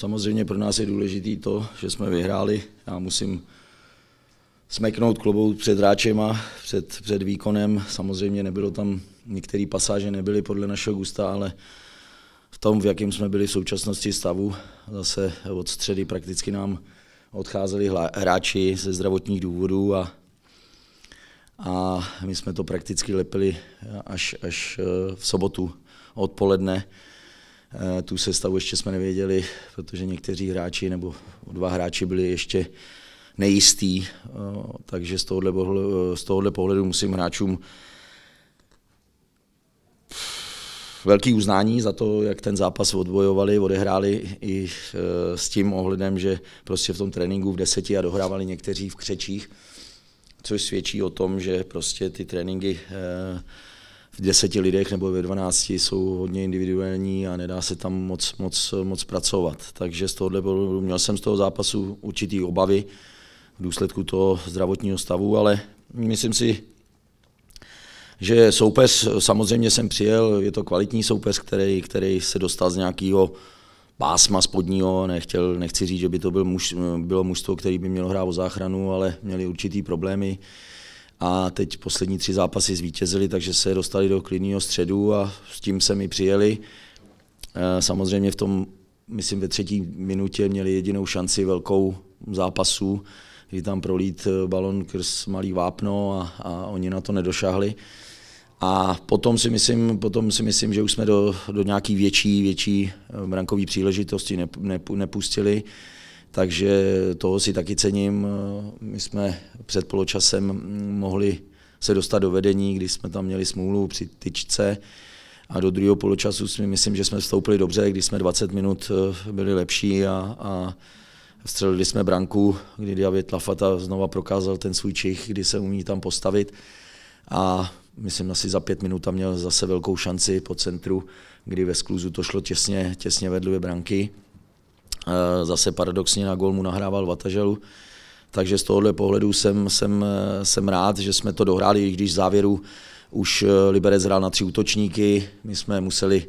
Samozřejmě pro nás je důležité to, že jsme vyhráli. Já musím smeknout klobou před hráčem a před, před výkonem. Samozřejmě nebylo tam, některé pasáže nebyly podle našeho gusta, ale v tom, v jakém jsme byli v současnosti stavu, zase od středy prakticky nám odcházeli hráči ze zdravotních důvodů a, a my jsme to prakticky lepili až, až eh, v sobotu odpoledne. Eh, tu sestavu ještě jsme nevěděli, protože někteří hráči nebo dva hráči byli ještě nejistý, eh, takže z tohohle, pohledu, eh, z tohohle pohledu musím hráčům velký uznání za to, jak ten zápas odbojovali, odehráli i s tím ohledem, že prostě v tom tréninku v deseti a dohrávali někteří v křečích, což svědčí o tom, že prostě ty tréninky v deseti lidech nebo ve dvanácti jsou hodně individuální a nedá se tam moc, moc, moc pracovat. Takže z tohohle pohledu měl jsem z toho zápasu určitý obavy v důsledku toho zdravotního stavu, ale myslím si, že soupeř, samozřejmě jsem přijel, je to kvalitní soupeř, který, který se dostal z nějakého pásma spodního, nechtěl, nechci říct, že by to byl muž, bylo mužstvo, který by mělo hrát o záchranu, ale měli určitý problémy a teď poslední tři zápasy zvítězili, takže se dostali do klidného středu a s tím se mi přijeli. Eh, samozřejmě v tom, myslím, ve třetí minutě měli jedinou šanci velkou zápasu, kdy tam prolít eh, balon krz malý vápno a, a oni na to nedošahli. A potom si myslím, potom si myslím že už jsme do, do nějaký větší, větší eh, brankové příležitosti nepustili takže toho si taky cením. My jsme před poločasem mohli se dostat do vedení, když jsme tam měli smůlu při tyčce a do druhého poločasu si myslím, že jsme vstoupili dobře, když jsme 20 minut eh, byli lepší a, a střelili jsme branku, kdy David Lafata znova prokázal ten svůj čich, kdy se umí tam postavit a myslím asi za pět minut tam měl zase velkou šanci po centru, kdy ve skluzu to šlo těsně, těsně vedle branky. Eh, zase paradoxně na gol mu nahrával Vataželu, takže z tohohle pohledu jsem, jsem, eh, jsem rád, že jsme to dohráli, i když v závěru už eh, Liberec hrál na tři útočníky, my jsme museli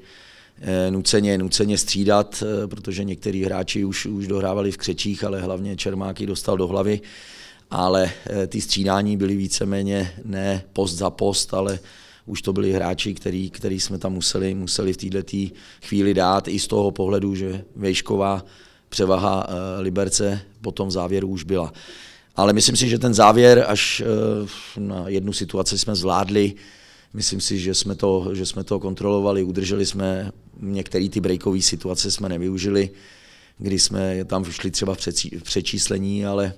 nuceně, nuceně střídat, protože některý hráči už, už dohrávali v křečích, ale hlavně Čermáky dostal do hlavy. Ale ty střídání byly víceméně ne post za post, ale už to byli hráči, který, který jsme tam museli, museli v této chvíli dát i z toho pohledu, že Vejšková převaha eh, Liberce potom v závěru už byla. Ale myslím si, že ten závěr až eh, na jednu situaci jsme zvládli. Myslím si, že jsme to, že jsme to kontrolovali, udrželi jsme některé ty breakové situace jsme nevyužili, kdy jsme tam šli třeba v přečíslení, ale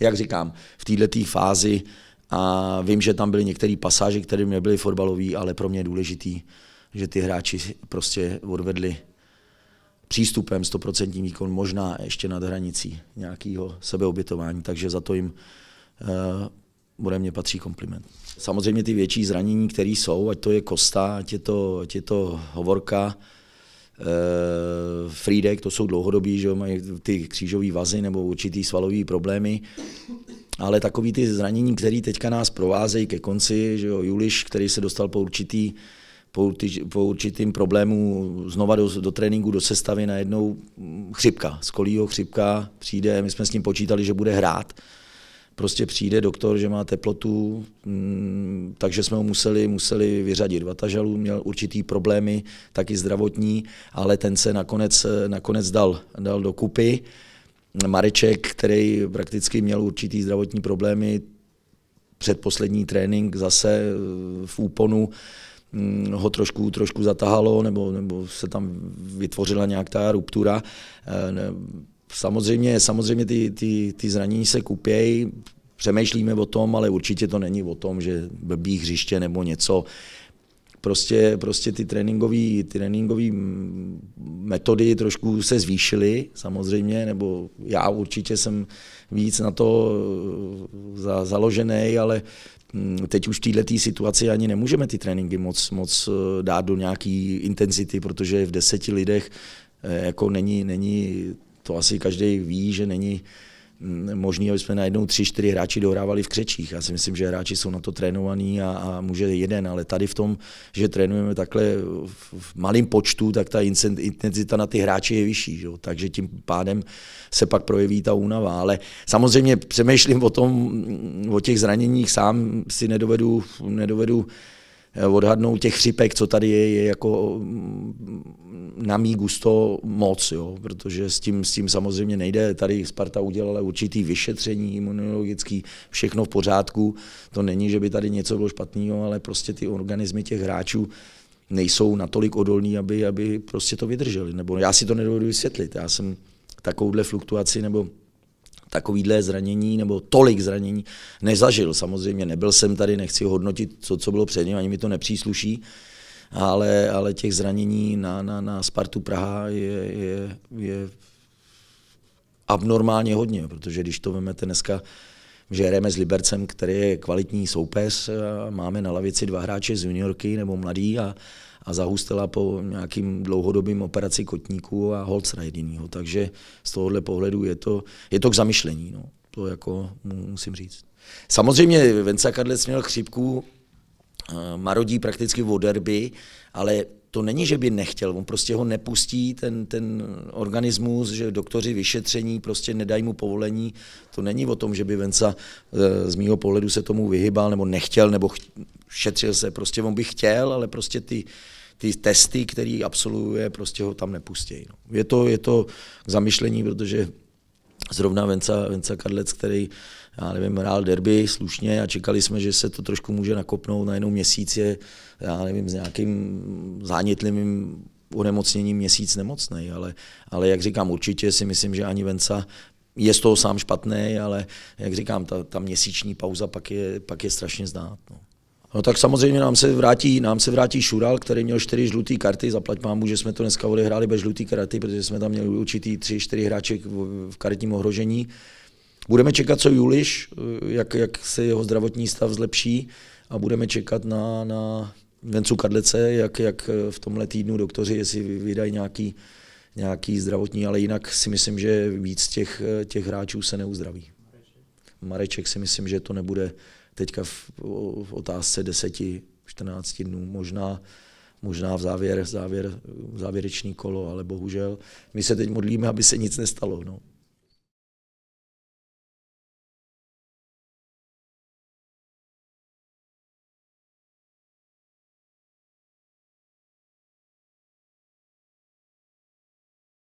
jak říkám, v této fázi a vím, že tam byly některé pasáže, které mě byly fotbalové, ale pro mě je důležitý, že ty hráči prostě odvedli přístupem 100% výkon, možná ještě nad hranicí nějakého sebeobětování, takže za to jim uh, eh, bude mě patří kompliment. Samozřejmě ty větší zranění, které jsou, ať to je Kosta, ať je to, ať je to Hovorka, uh, eh, frídek, to jsou dlouhodobí, že mají ty křížové vazy nebo určitý svalové problémy ale takový ty zranění, které teďka nás provázejí ke konci, že jo, Juliš, který se dostal po určitý po, po určitým problému znova do, do tréninku, do sestavy najednou mm, chřipka, z kolího chřipka přijde, my jsme s ním počítali, že bude hrát, prostě přijde doktor, že má teplotu, mm, takže jsme ho museli, museli vyřadit. Vatažalů měl určitý problémy, taky zdravotní, ale ten se nakonec, nakonec dal, dal do kupy. Mareček, který prakticky měl určitý zdravotní problémy, předposlední trénink zase eh, v úponu mm, ho trošku, trošku zatahalo, nebo, nebo se tam vytvořila nějak ta ruptura. Eh, samozřejmě, samozřejmě ty, ty, ty zranění se kupějí, přemýšlíme o tom, ale určitě to není o tom, že blbý hřiště nebo něco, prostě, prostě ty tréninkové tréninkový metody trošku se zvýšily samozřejmě, nebo já určitě jsem víc na to eh, za, založený, ale hm, teď už v této situaci ani nemůžeme ty tréninky moc, moc eh, dát do nějaké intenzity, protože v deseti lidech eh, jako není, není to asi každý ví, že není možný, aby jsme najednou tři, čtyři hráči dohrávali v křečích. Já si myslím, že hráči jsou na to trénovaní a, a může jeden, ale tady v tom, že trénujeme takhle v malém počtu, tak ta intenzita na ty hráče je vyšší. Že? Takže tím pádem se pak projeví ta únava. Ale samozřejmě přemýšlím o tom, o těch zraněních sám si nedovedu, nedovedu Eh, odhadnout těch chřipek, co tady je, je jako mm, na mý gusto moc, jo, protože s tím, s tím samozřejmě nejde. Tady Sparta udělala určitý vyšetření imunologický, všechno v pořádku. To není, že by tady něco bylo špatného, ale prostě ty organismy těch hráčů nejsou natolik odolní, aby, aby prostě to vydrželi. Nebo já si to nedovedu vysvětlit. Já jsem takovouhle fluktuaci nebo takovýhle zranění nebo tolik zranění nezažil. Samozřejmě nebyl jsem tady, nechci hodnotit co co bylo před ním, ani mi to nepřísluší, ale, ale těch zranění na, na, na Spartu Praha je, je, je abnormálně hodně, protože když to vemete dneska, že hrajeme s Libercem, který je kvalitní soupeř, máme na lavici dva hráče z juniorky nebo mladý a, a zahustila po nějakým dlouhodobým operaci kotníků a Holcera jedinýho. Takže z tohohle pohledu je to, je to k zamyšlení, no. to jako musím říct. Samozřejmě Venca Kadlec měl chřipku, marodí prakticky v derby, ale to není, že by nechtěl, on prostě ho nepustí, ten, ten organismus, že doktoři vyšetření prostě nedají mu povolení. To není o tom, že by Venca eh, z mýho pohledu se tomu vyhybal, nebo nechtěl, nebo šetřil se, prostě on by chtěl, ale prostě ty, ty testy, který absolvuje, prostě ho tam nepustí. No. Je, to, je to k zamyšlení, protože zrovna Venca, Venca Karlec, který já nevím, hrál derby slušně a čekali jsme, že se to trošku může nakopnout na jenom měsíc je, já nevím, s nějakým zánětlivým onemocněním měsíc nemocný, ale, ale jak říkám, určitě si myslím, že ani Venca je z toho sám špatný, ale jak říkám, ta, ta měsíční pauza pak je, pak je strašně znát. No. No tak samozřejmě nám se vrátí, nám se vrátí Šural, který měl čtyři žluté karty. Zaplať mámu, že jsme to dneska odehráli bez žluté karty, protože jsme tam měli určitý tři, čtyři hráče v karetním ohrožení. Budeme čekat, co Juliš, jak, jak se jeho zdravotní stav zlepší a budeme čekat na, na Vencu Kadlece, jak, jak v tomhle týdnu doktoři, jestli vydají nějaký, nějaký zdravotní, ale jinak si myslím, že víc těch, těch hráčů se neuzdraví. Mareček si myslím, že to nebude teďka v, v otázce 10, 14 dnů, možná, možná v závěr, v závěr, v závěrečný kolo, ale bohužel my se teď modlíme, aby se nic nestalo. No.